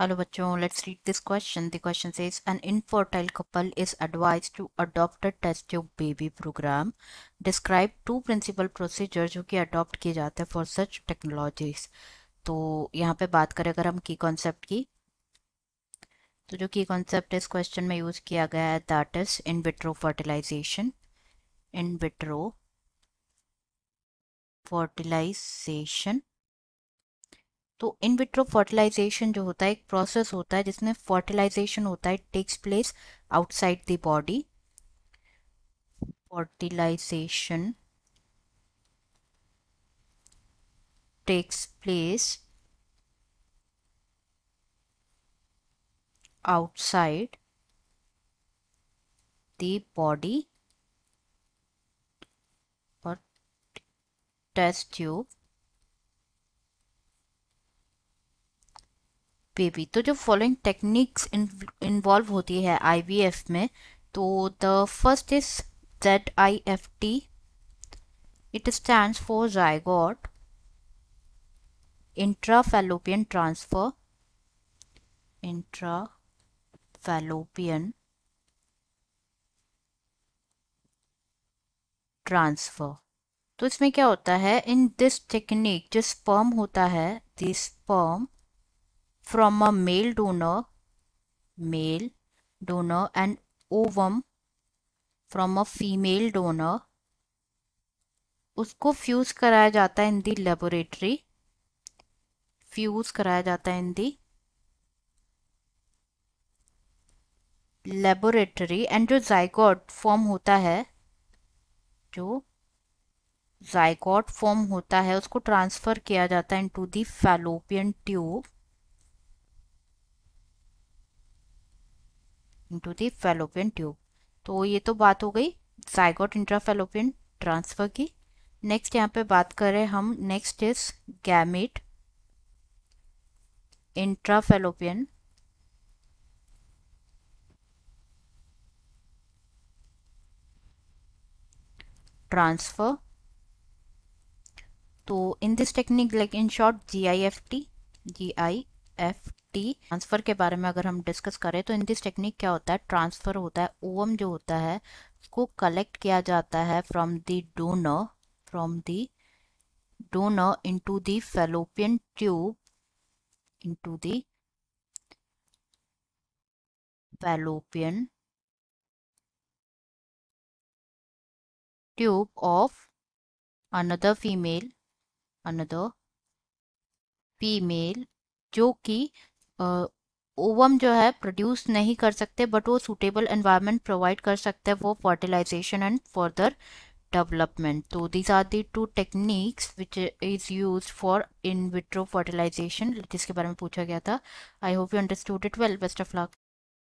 hello बच्चों let's read this question the question says an infertile couple is advise to adopt a test tube baby programme describe two principal procedure जो कि adopt किए जाते हैं for such technologies तो यहाँ पे बात करें अगर हम की कॉन्सेप्ट की तो जो की कॉन्सेप्ट इस क्वेश्चन में यूज किया गया है that is in vitro fertilisation in vitro fertilisation तो इन विट्रो फर्टिलाइजेशन जो होता है एक प्रोसेस होता है जिसमें फर्टिलाइजेशन होता है takes place outside the body fertilisation takes place outside the body और टेस्ट ट्यूब बेबी तो जो फॉलोइंग टेक्निक्स इन्वॉल्व होती है आईवीएफ में तो the first is Z I F T it stand for zygote intrafallopian transfer intrafallopian transfer तो इसमें क्या होता है इन दिस टेक्निक जो स्पर्म होता है this sperm from a male donor male donor and ovum from a female donor उसको fuse कराया जाता है इन दी लेबोरेटरी फ्यूज कराया जाता है इन दी लेबोरेटरी एंड जो जाइकॉट फॉर्म होता है जो जाइकॉट फॉर्म होता है उसको ट्रांसफर किया जाता है into the fallopian tube into the fallopian tube तो ये तो बात हो गई साइगोट इंट्राफेलोपियन ट्रांसफर की नेक्स्ट यहाँ पे बात करें हम next is gamete intrafallopian like in short G I F T G I F T transfer के बारे में अगर हम डिस्कस करें तो इन दिस टेक्निक क्या होता है ट्रांसफर होता है ओम जो होता है उसको कलेक्ट किया जाता है from the donor from the donor into the fallopian tube into the fallopian tube of another female another female जो कि ओवम जो है प्रोड्यूस नहीं कर सकते बट वो सूटेबल एनवायरनमेंट प्रोवाइड कर सकते हैं वो फर्टिलाइजेशन एंड फर्दर डेवलपमेंट तो these are the two techniques which is use for in vitro fertilisation जिसके बारे में पूछा गया था I hope you understood it well best of luck